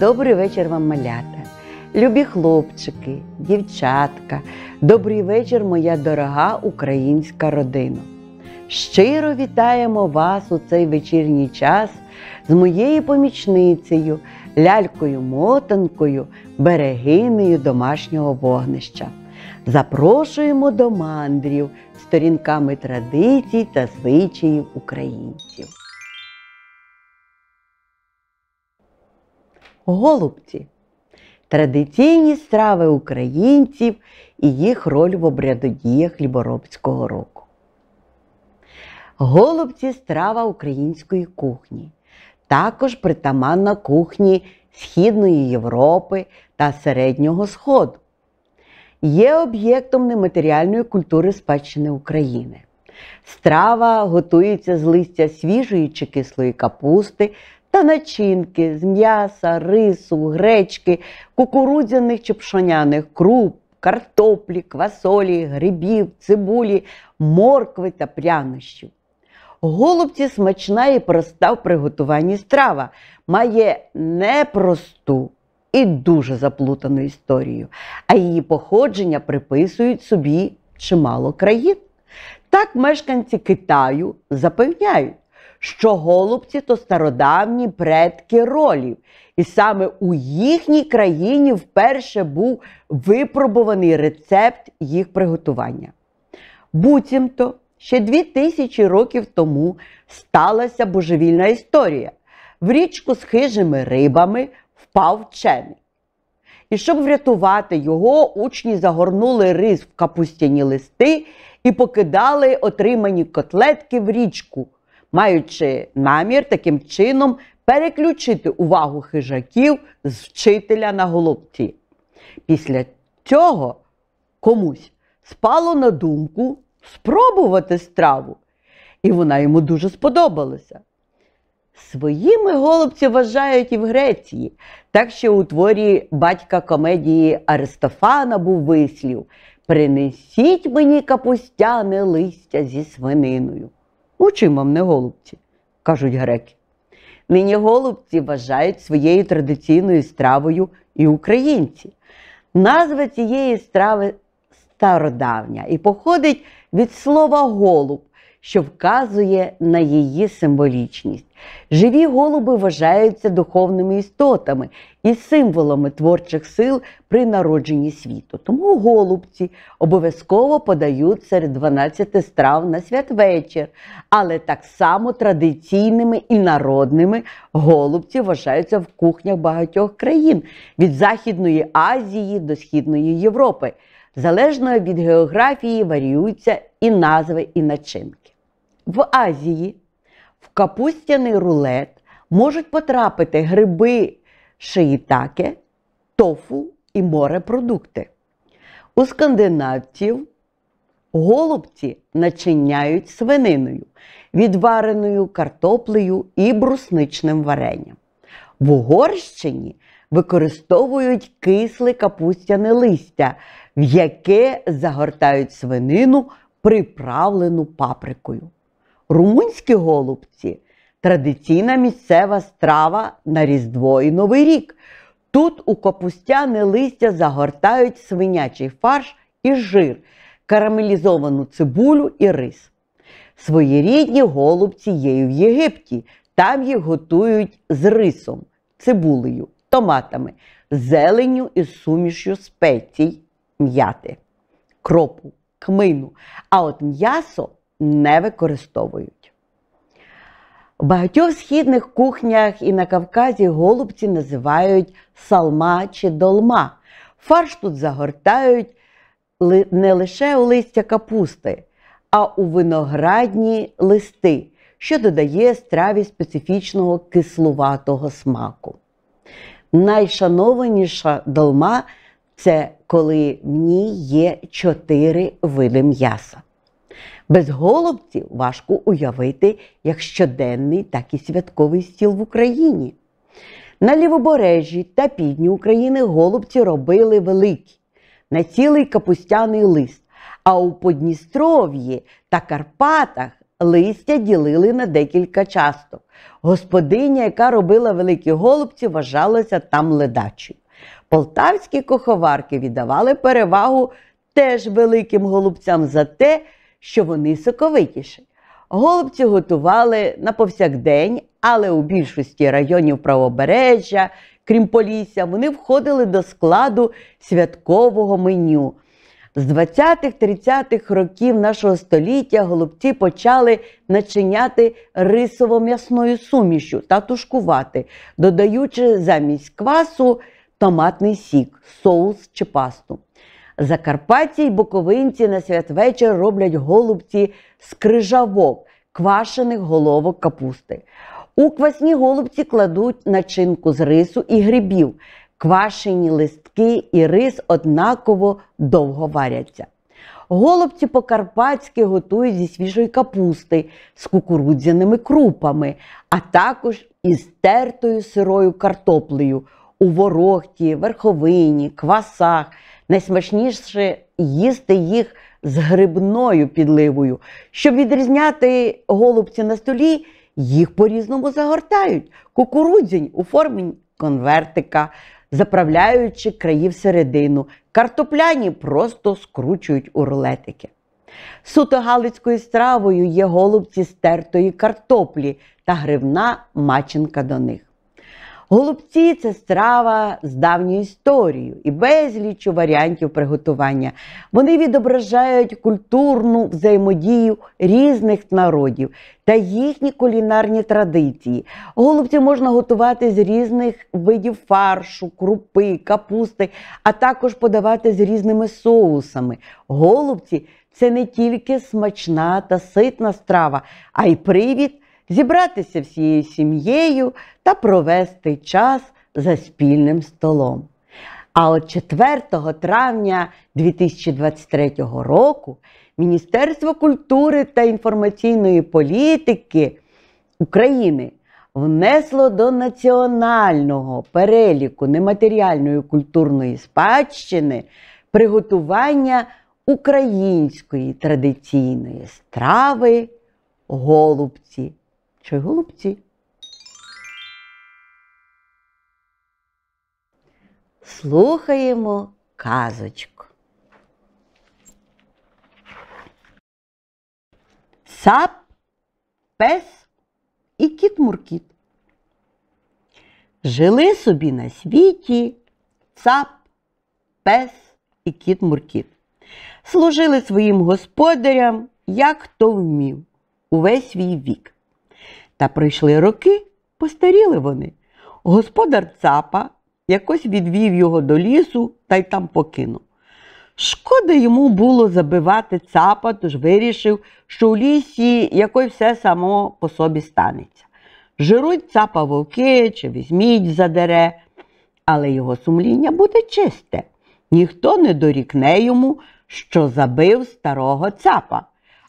Добрий вечір вам, малята, любі хлопчики, дівчатка. Добрий вечір, моя дорога українська родина. Щиро вітаємо вас у цей вечірній час з моєю помічницею, лялькою мотанкою, берегинею домашнього вогнища. Запрошуємо до мандрів сторінками традицій та звичаїв українців. голубці. Традиційні страви українців і їх роль в обрядодіях хліборобського року. Голубці страва української кухні. Також притаманна кухні Східної Європи та Середнього Сходу. Є об'єктом нематеріальної культури спадщини України. Страва готується з листя свіжої чи кислої капусти та начинки з м'яса, рису, гречки, кукурудзяних чи пшоняних круп, картоплі, квасолі, грибів, цибулі, моркви та прянощів. Голубці смачна і проста в приготуванні страва, має непросту і дуже заплутану історію, а її походження приписують собі чимало країн. Так мешканці Китаю запевняють, що голубці то стародавні предки ролів. І саме у їхній країні вперше був випробуваний рецепт їх приготування. Буцімто ще дві тисячі років тому сталася божевільна історія. В річку з хижими рибами впав вчений. І щоб врятувати його, учні загорнули рис в капустяні листи і покидали отримані котлетки в річку маючи намір таким чином переключити увагу хижаків з вчителя на голубці. Після цього комусь спало на думку спробувати страву, і вона йому дуже сподобалася. Своїми голубці вважають і в Греції, так що у творі батька комедії Аристофана був вислів Принесіть мені капустяне листя зі свининою. Учим вам не голубці, кажуть греки. Нині голубці вважають своєю традиційною стравою і українці. Назва цієї страви стародавня і походить від слова голуб, що вказує на її символічність. Живі голуби вважаються духовними істотами і символами творчих сил при народженні світу. Тому голубці обов'язково подають серед 12 страв на святвечір, але так само традиційними і народними голубці вважаються в кухнях багатьох країн від Західної Азії до Східної Європи залежно від географії варіюються і назви, і начинки. В Азії в капустяний рулет можуть потрапити гриби шиїтаке, тофу і морепродукти. У скандинавців голубці начиняють свининою, відвареною картоплею і брусничним варенням. В Угорщині використовують кисле капустяне листя в яке загортають свинину, приправлену паприкою. Румунські голубці традиційна місцева страва на Різдво і Новий рік. Тут у капустяне листя загортають свинячий фарш і жир, карамелізовану цибулю і рис. Своєрідні голубці є і в Єгипті. Там їх готують з рисом, цибулею, томатами, зеленню і сумішю спецій м'яти, кропу, кмину. А от м'ясо не використовують. В багатьох східних кухнях і на Кавказі голубці називають салма чи долма. Фарш тут загортають не лише у листя капусти, а у виноградні листи, що додає страві специфічного кислуватого смаку. Найшанованіша долма це коли в ній є чотири види м'яса. Без голубців важко уявити як щоденний, так і святковий стіл в Україні. На лівобережжі та півдні України голубці робили великі, на цілий капустяний лист, а у Подністров'ї та Карпатах листя ділили на декілька часток. Господиня, яка робила великі голубці, вважалася там ледачею. Полтавські куховарки віддавали перевагу теж великим голубцям за те, що вони соковитіші. Голубці готували на повсякдень, але у більшості районів правобережжя, крім Полісся, вони входили до складу святкового меню. З 20-30-х років нашого століття голубці почали начиняти рисово-м'ясною сумішю та тушкувати, додаючи замість квасу томатний сік, соус чи пасту. Закарпатці й боковинці на святвечір роблять голубці з крижавок, квашених головок капусти. У квасні голубці кладуть начинку з рису і грибів. Квашені листки і рис однаково довго варяться. Голубці по-карпатськи готують зі свіжої капусти з кукурудзяними крупами, а також із тертою сирою картоплею у ворогті, верховині, квасах. Найсмачніше їсти їх з грибною підливою. Щоб відрізняти голубці на столі, їх по-різному загортають, кукурудзінь у формі конвертика, заправляючи краї всередину, картопляні просто скручують у рулетики. Суто галицькою стравою є голубці стертої картоплі та гривна маченка до них. Голубці це страва з давньою історією і безліччю варіантів приготування. Вони відображають культурну взаємодію різних народів та їхні кулінарні традиції. Голубці можна готувати з різних видів фаршу, крупи, капусти, а також подавати з різними соусами. Голубці це не тільки смачна та ситна страва, а й привід зібратися всією сім'єю та провести час за спільним столом. А от 4 травня 2023 року Міністерство культури та інформаційної політики України внесло до національного переліку нематеріальної культурної спадщини приготування української традиційної страви голубці чи голубці. Слухаємо казочку. Сап, пес і кіт Муркіт. Жили собі на світі цап, пес і кіт Муркіт. Служили своїм господарям, як то вмів, увесь свій вік. Та пройшли роки, постаріли вони. Господар цапа якось відвів його до лісу та й там покинув. Шкода йому було забивати цапа, тож вирішив, що у лісі якось все само по собі станеться. Жируть цапа вовки чи візьміть задере, але його сумління буде чисте. Ніхто не дорікне йому, що забив старого цапа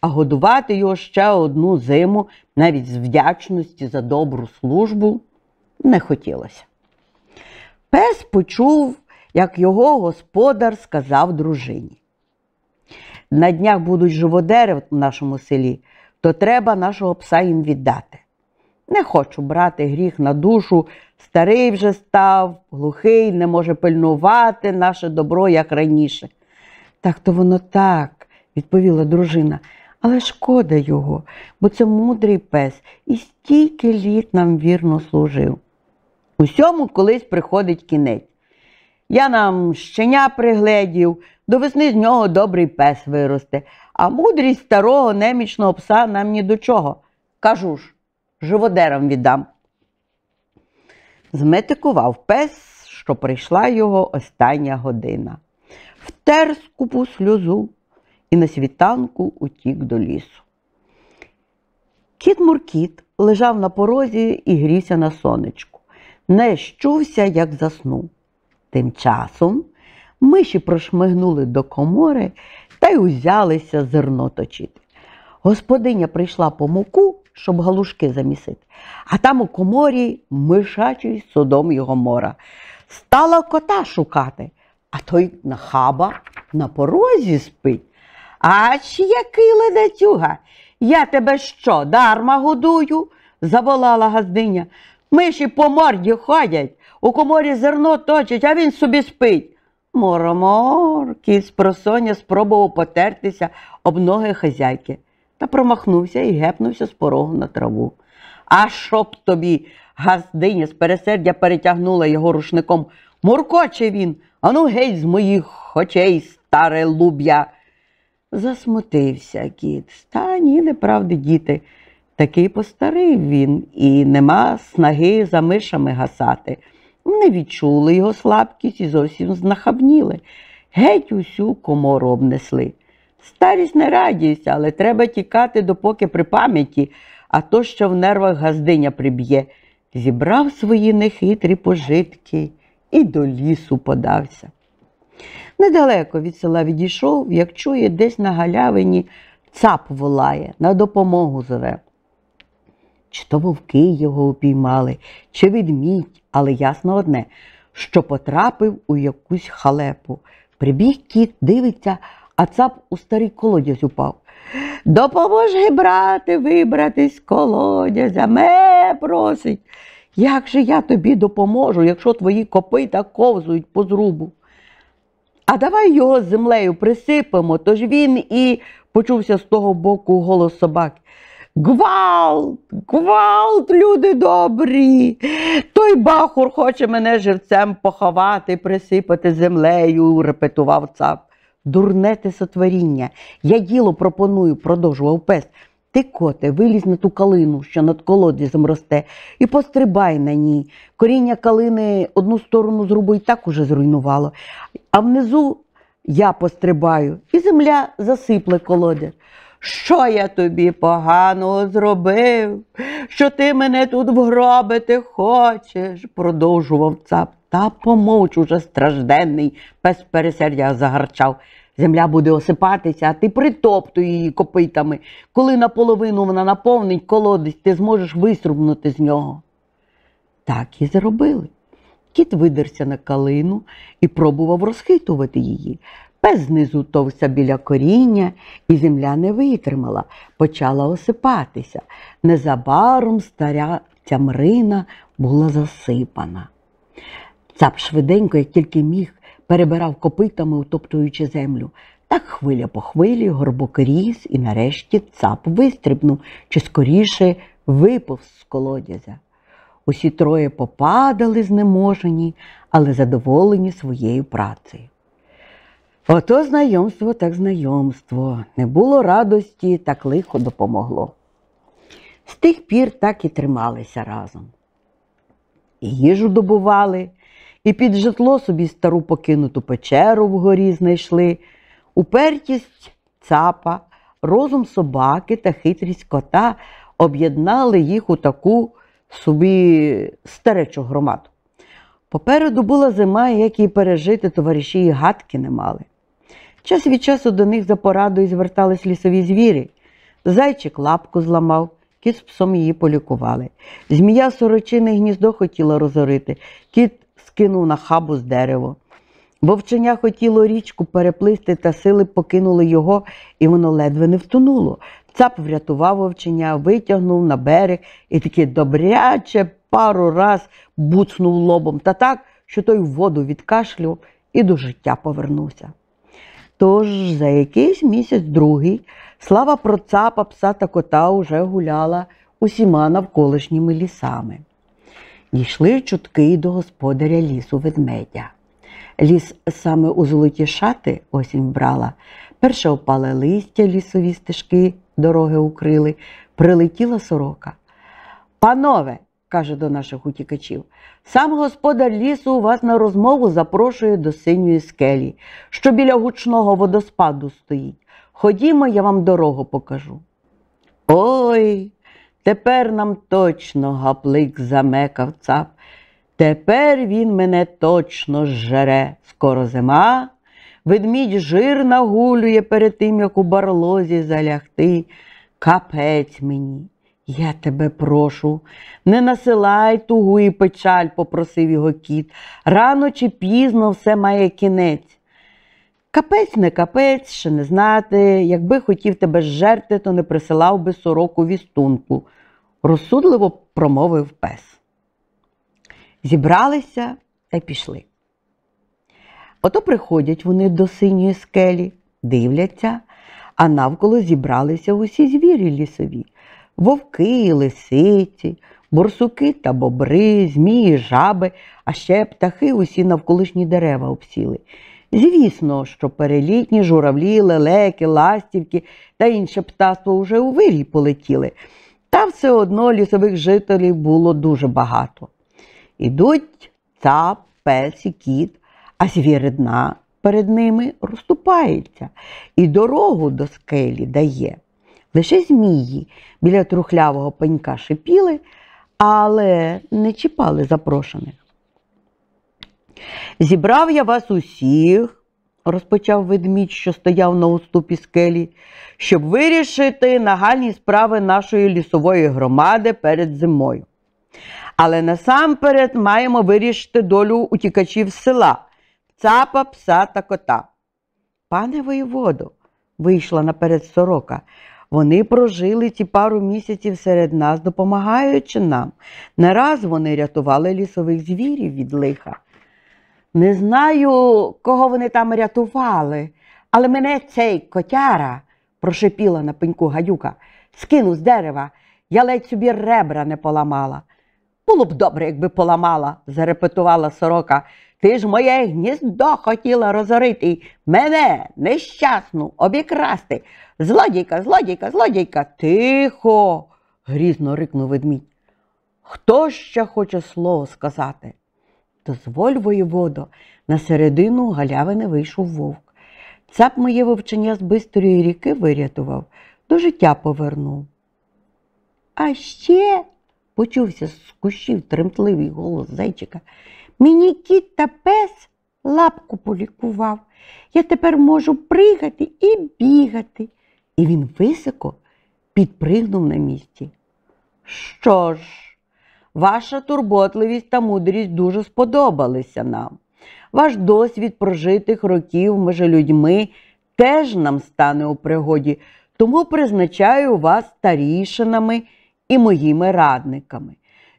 а годувати його ще одну зиму, навіть з вдячності за добру службу, не хотілося. Пес почув, як його господар сказав дружині. На днях будуть живодери в нашому селі, то треба нашого пса їм віддати. Не хочу брати гріх на душу, старий вже став, глухий, не може пильнувати наше добро, як раніше. Так то воно так, відповіла дружина але шкода його, бо це мудрий пес і стільки літ нам вірно служив. Усьому колись приходить кінець. Я нам щеня пригледів, до весни з нього добрий пес виросте, а мудрість старого немічного пса нам ні до чого. Кажу ж, живодерам віддам. Зметикував пес, що прийшла його остання година. Втер скупу сльозу, і на світанку утік до лісу. Кіт Муркіт лежав на порозі і грівся на сонечку, не щувся, як заснув. Тим часом миші прошмигнули до комори та й узялися зерно точити. Господиня прийшла по муку, щоб галушки замісити, а там у коморі мишачий содом його мора. Стала кота шукати, а той нахаба на порозі спить. Ач, який ледацюга! Я тебе що, дарма годую? заволала газдиня. Миші по морді ходять, у коморі зерно точать, а він собі спить. Моромор, кіт просоня спробував потертися об ноги хазяйки та промахнувся і гепнувся з порогу на траву. А щоб тобі, газдиня з пересердя перетягнула його рушником. Муркоче він, ану геть з моїх очей, старе луб'я. Засмутився кіт. Та ні, неправди, діти. Такий постарив він, і нема снаги за мишами гасати. Не відчули його слабкість і зовсім знахабніли. Геть усю комору обнесли. Старість не радість, але треба тікати, допоки при пам'яті, а то, що в нервах газдиня приб'є. Зібрав свої нехитрі пожитки і до лісу подався. Недалеко від села відійшов, як чує, десь на галявині цап волає, на допомогу зове. Чи то вовки його упіймали, чи відмідь, але ясно одне, що потрапив у якусь халепу. Прибіг кіт, дивиться, а цап у старий колодязь упав. Допоможи, брате, вибратись з колодязя, ме просить. Як же я тобі допоможу, якщо твої копи копита ковзують по зрубу? а давай його землею присипемо. Тож він і почувся з того боку голос собаки. Гвалт, гвалт, люди добрі. Той бахур хоче мене живцем поховати, присипати землею, репетував цап. Дурне те сотворіння. Я діло пропоную, продовжував пес. Ти, коте, вилізь на ту калину, що над колодязем росте, і пострибай на ній. Коріння калини одну сторону зрубу і так уже зруйнувало. А внизу я пострибаю, і земля засипле колодязь. Що я тобі поганого зробив, що ти мене тут вгробити хочеш, продовжував цап. Та помовч уже стражденний, пес пересердя загарчав. Земля буде осипатися, а ти притоптуй її копитами. Коли наполовину вона наповнить колодець, ти зможеш виструбнути з нього. Так і зробили. Кіт видерся на калину і пробував розхитувати її. Пес знизу товся біля коріння, і земля не витримала, почала осипатися. Незабаром старя цямрина була засипана. Цап швиденько, як тільки міг, перебирав копитами, утоптуючи землю. Так хвиля по хвилі, горбок ріс і нарешті цап вистрибнув, чи скоріше виповз з колодязя. Усі троє попадали знеможені, але задоволені своєю працею. Ото знайомство так знайомство, не було радості, так лихо допомогло. З тих пір так і трималися разом. І їжу добували, і під житло собі стару покинуту печеру вгорі знайшли, упертість цапа, розум собаки та хитрість кота об'єднали їх у таку собі старечу громаду. Попереду була зима, як її пережити товариші і гадки не мали. Час від часу до них за порадою звертались лісові звірі. Зайчик лапку зламав, кіт з псом її полікували. Змія сорочини гніздо хотіла розорити, кіт Кинув на хабу з дерева. Вовчення хотіло річку переплисти, та сили покинули його, і воно ледве не втонуло. Цап врятував вовчення, витягнув на берег і таки добряче пару раз буцнув лобом та так, що той воду відкашлював і до життя повернувся. Тож за якийсь місяць другий слава про цапа, пса та кота уже гуляла усіма навколишніми лісами. Дійшли чутки до господаря лісу ведмедя. Ліс саме у золоті шати осінь брала, перше опале листя лісові стежки, дороги укрили, прилетіла сорока. Панове, каже до наших утікачів, сам господар лісу вас на розмову запрошує до синьої скелі, що біля гучного водоспаду стоїть. Ходімо, я вам дорогу покажу. Ой, Тепер нам точно гаплик замекав цап. Тепер він мене точно зжере, скоро зима. Ведмідь жир нагулює перед тим, як у барлозі залягти. Капець мені, я тебе прошу, не насилай тугу і печаль, попросив його кіт. Рано чи пізно все має кінець. Капець не капець, ще не знати, якби хотів тебе жерти, то не присилав би сороку вістунку, розсудливо промовив пес. Зібралися та пішли. Ото приходять вони до синьої скелі, дивляться, а навколо зібралися усі звірі лісові вовки, лисиці, борсуки та бобри, змії, жаби, а ще птахи усі навколишні дерева обсіли. Звісно, що перелітні журавлі, лелеки, ластівки та інше птаство вже у вирій полетіли, та все одно лісових жителів було дуже багато. Ідуть цап, пес і кіт, а звіридна перед ними розступається і дорогу до скелі дає. Лише змії біля трухлявого пенька шипіли, але не чіпали запрошених. Зібрав я вас усіх, розпочав ведмідь, що стояв на уступі скелі, щоб вирішити нагальні справи нашої лісової громади перед зимою. Але насамперед маємо вирішити долю утікачів села, цапа, пса та кота. Пане воєводо, вийшла наперед сорока. Вони прожили ці пару місяців серед нас, допомагаючи нам. Не раз вони рятували лісових звірів від лиха. Не знаю, кого вони там рятували, але мене цей котяра, прошепіла на пеньку гадюка, скинув з дерева, я ледь собі ребра не поламала. Було б добре, якби поламала, зарепетувала сорока. Ти ж моє гніздо хотіла розорити мене нещасну, обікрасти. Злодійка, злодійка, злодійка, тихо, грізно рикнув ведмідь. Хто ще хоче слово сказати? дозволь, воєводо, на середину галявини вийшов вовк. Цап моє вовчення з бистрої ріки вирятував, до життя повернув. А ще, почувся з кущів тремтливий голос зайчика, мені кіт та пес лапку полікував. Я тепер можу пригати і бігати. І він високо підпригнув на місці. Що ж? Ваша турботливість та мудрість дуже сподобалися нам. Ваш досвід прожитих років між людьми теж нам стане у пригоді, тому призначаю вас старішинами і моїми радниками.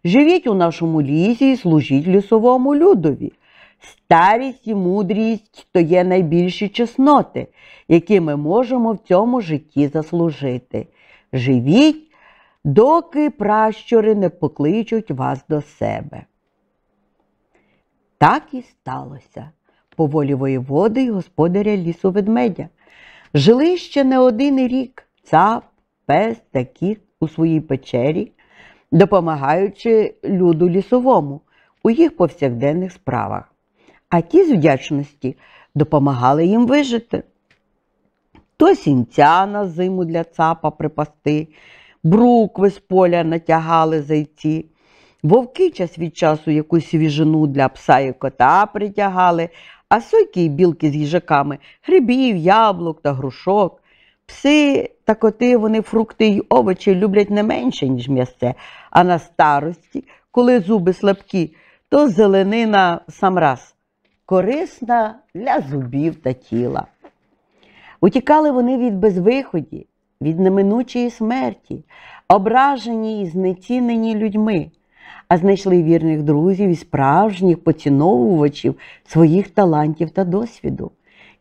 Живіть у нашому лісі і служіть лісовому людові. Старість і мудрість то є найбільші чесноти, які ми можемо в цьому житті заслужити. Живіть доки пращури не покличуть вас до себе. Так і сталося по волі воєводи й господаря лісу ведмедя. Жили ще не один рік цап, пес та кіт у своїй печері, допомагаючи люду лісовому у їх повсякденних справах. А ті з вдячності допомагали їм вижити. То сінця на зиму для цапа припасти, брукви з поля натягали зайці. Вовки час від часу якусь свіжину для пса і кота притягали, а сойки і білки з їжаками грибів, яблук та грушок. Пси та коти, вони фрукти й овочі люблять не менше, ніж м'ясце, а на старості, коли зуби слабкі, то зеленина сам раз корисна для зубів та тіла. Утікали вони від безвиході, від неминучої смерті, ображені і знецінені людьми, а знайшли вірних друзів і справжніх поціновувачів своїх талантів та досвіду,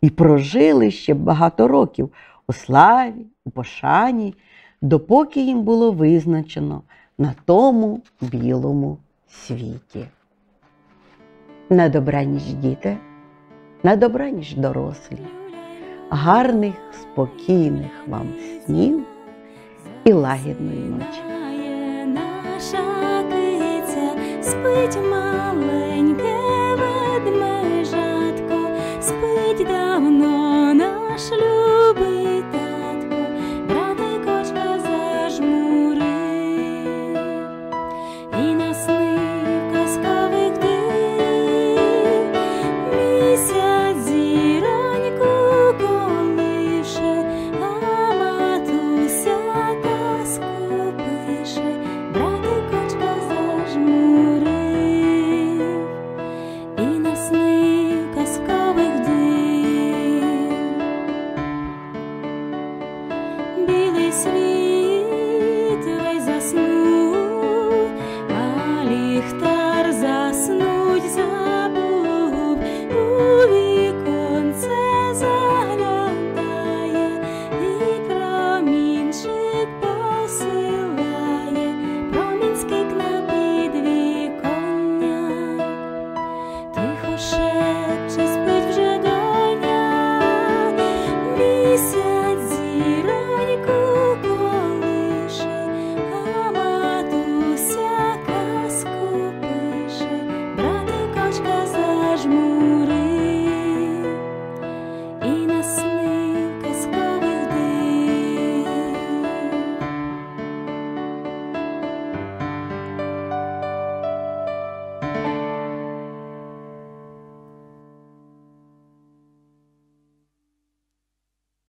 і прожили ще багато років у славі, у пошані, допоки їм було визначено на тому білому світі. На добраніч діти, на добраніч дорослі гарних, спокійних вам снів і лагідної ночі. Наша киця спить маленьке ведмежатко, спить давно наш люб.